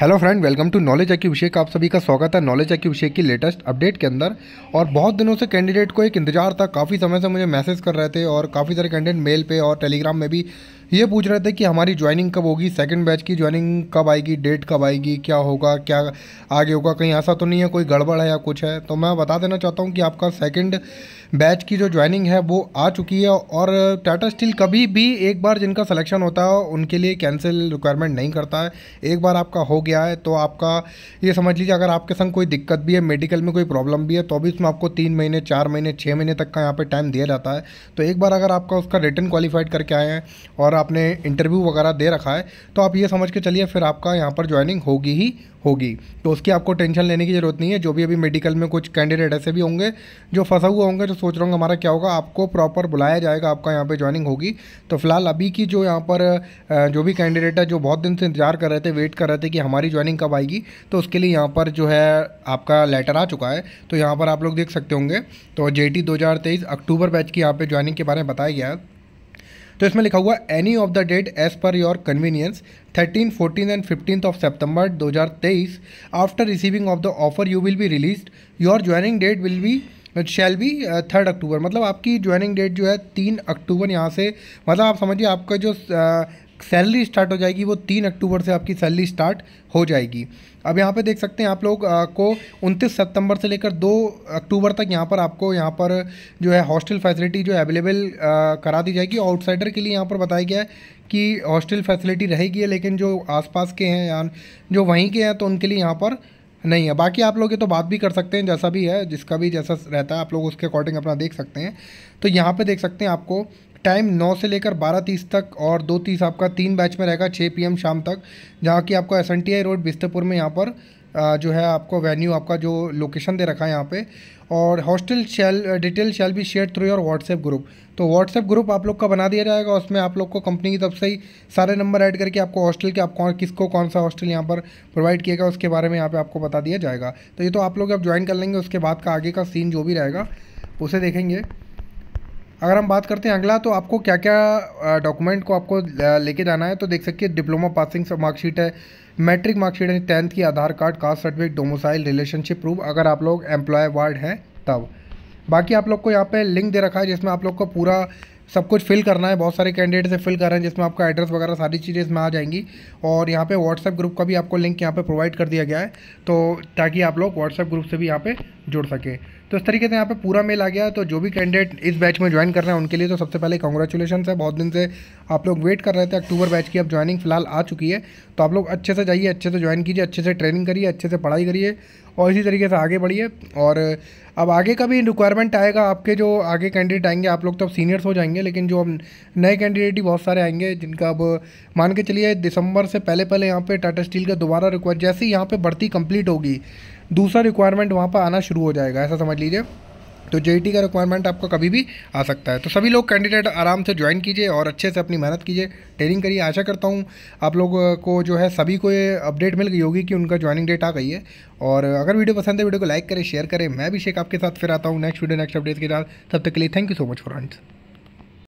hello friend welcome to knowledge Abhishek आप सभी का स्वागत है नॉलेज अभिषेक की लेटेस्ट अपडेट के अंदर और बहुत दिनों से कैंडिडेट को एक इंतजार था काफ़ी समय से मुझे मैसेज कर रहे थे और काफ़ी सारे कैंडिडेट मेल पे और टेलीग्राम में भी ये पूछ रहे थे कि हमारी ज्वाइनिंग कब होगी सेकंड बैच की ज्वाइनिंग कब आएगी डेट कब आएगी क्या होगा क्या आगे होगा कहीं ऐसा तो नहीं है कोई गड़बड़ है या कुछ है तो मैं बता देना चाहता हूँ कि आपका सेकंड बैच की जो ज्वाइनिंग है वो आ चुकी है और टाटा स्टील कभी भी एक बार जिनका सलेक्शन होता है उनके लिए कैंसिल रिक्वायरमेंट नहीं करता है एक बार आपका हो गया है तो आपका ये समझ लीजिए अगर आपके संग कोई दिक्कत भी है मेडिकल में कोई प्रॉब्लम भी है तो भी उसमें आपको तीन महीने चार महीने छः महीने तक का यहाँ पर टाइम दिया जाता है तो एक बार अगर आपका उसका रिटर्न क्वालिफाइड करके आए हैं और आपने इंटरव्यू वगैरह दे रखा है तो आप ये समझ के चलिए फिर आपका यहाँ पर ज्वाइनिंग होगी ही होगी तो उसकी आपको टेंशन लेने की ज़रूरत नहीं है जो भी अभी मेडिकल में कुछ कैंडिडेट ऐसे भी होंगे जो फंसा हुआ होंगे जो सोच रहे होंगे हमारा क्या होगा आपको प्रॉपर बुलाया जाएगा आपका यहाँ पर ज्वाइनिंग होगी तो फिलहाल अभी की जो यहाँ पर जो भी कैंडिडेट है जो बहुत दिन से इंतजार कर रहे थे वेट कर रहे थे कि हमारी ज्वाइनिंग कब आएगी तो उसके लिए यहाँ पर जो है आपका लेटर आ चुका है तो यहाँ पर आप लोग देख सकते होंगे तो जे टी अक्टूबर बैच की यहाँ पर ज्वाइनिंग के बारे में बताया गया है तो इसमें लिखा हुआ any of the date as per your convenience 13, fourteen and fifteen of September दो हज़ार तेईस after receiving of the offer you will be release your joining date will be shall be third October मतलब आपकी joining date जो है तीन अक्टूबर यहाँ से मतलब आप समझिए आपका जो uh, सैलरी स्टार्ट हो जाएगी वो तीन अक्टूबर से आपकी सैलरी स्टार्ट हो जाएगी अब यहाँ पे देख सकते हैं आप लोग को 29 सितंबर से लेकर 2 अक्टूबर तक यहाँ पर आपको यहाँ पर जो है हॉस्टल फैसिलिटी जो अवेलेबल करा दी जाएगी आउटसाइडर के लिए यहाँ पर बताया गया है कि हॉस्टल फैसिलिटी रहेगी लेकिन जो आस के हैं या जो वहीं के हैं तो उनके लिए यहाँ पर नहीं है बाकी आप लोग ये तो बात भी कर सकते हैं जैसा भी है जिसका भी जैसा रहता है आप लोग उसके अकॉर्डिंग अपना देख सकते हैं तो यहाँ पे देख सकते हैं आपको टाइम 9 से लेकर 12:30 तक और दो तीस आपका तीन बैच में रहेगा 6 पीएम शाम तक जहाँ की आपको एस रोड बिस्तरपुर में यहाँ पर जो है आपको वेन्यू आपका जो लोकेशन दे रखा है यहाँ पे और हॉस्टल शैल डिटेल शैल भी share through your WhatsApp group तो व्हाट्सएप ग्रुप आप लोग का बना दिया जाएगा उसमें आप लोग को कंपनी की तरफ से ही सारे नंबर ऐड करके आपको हॉस्टल के आप कौन किसको कौन सा हॉस्टल यहाँ पर प्रोवाइड किएगा उसके बारे में यहाँ पर आपको बता दिया जाएगा तो ये तो आप लोग अब ज्वाइन कर लेंगे उसके बाद का आगे का सीन जो भी रहेगा उसे देखेंगे अगर हम बात करते हैं अगला तो आपको क्या क्या डॉक्यूमेंट को आपको लेके जाना है तो देख सकते डिप्लोमा पासिंग मार्कशीट है मैट्रिक मार्कशीट है टेंथ की Aadhaar card caste certificate domicile relationship proof अगर आप लोग एम्प्लॉय वार्ड हैं तब बाकी आप लोग को यहाँ पे लिंक दे रखा है जिसमें आप लोग को पूरा सब कुछ फिल करना है बहुत सारे कैंडिडेट्स से फिल कर रहे हैं जिसमें आपका एड्रेस वगैरह सारी चीज़ें इसमें आ जाएंगी और यहाँ पे व्हाट्सएप ग्रुप का भी आपको लिंक यहाँ पे प्रोवाइड कर दिया गया है तो ताकि आप लोग व्हाट्सएप ग्रुप से भी यहाँ पे जुड़ सकें तो इस तरीके से यहाँ पे पूरा मेल आ गया तो जो भी कैंडिडेट इस बैच में ज्वाइन कर रहे हैं उनके लिए तो सबसे पहले कॉन्ग्रेचुलेशन है बहुत दिन से आप लोग वेट कर रहे थे अक्टूबर बैच की अब ज्वाइनिंग फिलहाल आ चुकी है तो आप लोग अच्छे से जाइए अच्छे से ज्वाइन कीजिए अच्छे से ट्रेनिंग करिए अच्छे से पढ़ाई करिए और इसी तरीके से आगे बढ़िए और अब आगे का भी रिक्वायरमेंट आएगा आपके जो आगे कैंडिडेट आएंगे आप लोग तो अब सीनियर्स हो जाएंगे लेकिन जो अब नए कैंडिडेट ही बहुत सारे आएंगे जिनका अब मान के चलिए दिसंबर से पहले पहले यहाँ पे टाटा स्टील का दोबारा रिक्वायर जैसे ही यहाँ पे भर्ती कंप्लीट होगी दूसरा रिक्वायरमेंट वहाँ पर आना शुरू हो जाएगा ऐसा समझ लीजिए तो जे का रिक्वायरमेंट आपका कभी भी आ सकता है तो सभी लोग कैंडिडेट आराम से ज्वाइन कीजिए और अच्छे से अपनी मेहनत कीजिए ट्रेनिंग करिए आशा करता हूँ आप लोगों को जो है सभी को ये अपडेट मिल गई होगी कि उनका ज्वाइनिंग डेट आ गई है और अगर वीडियो पसंद है वीडियो को लाइक करें शेयर करें मैं भी शेख आपके साथ फिर आता हूँ नेक्स्ट वीडियो नेक्स्ट अपडेट के साथ तब तक के लिए thank you so much friends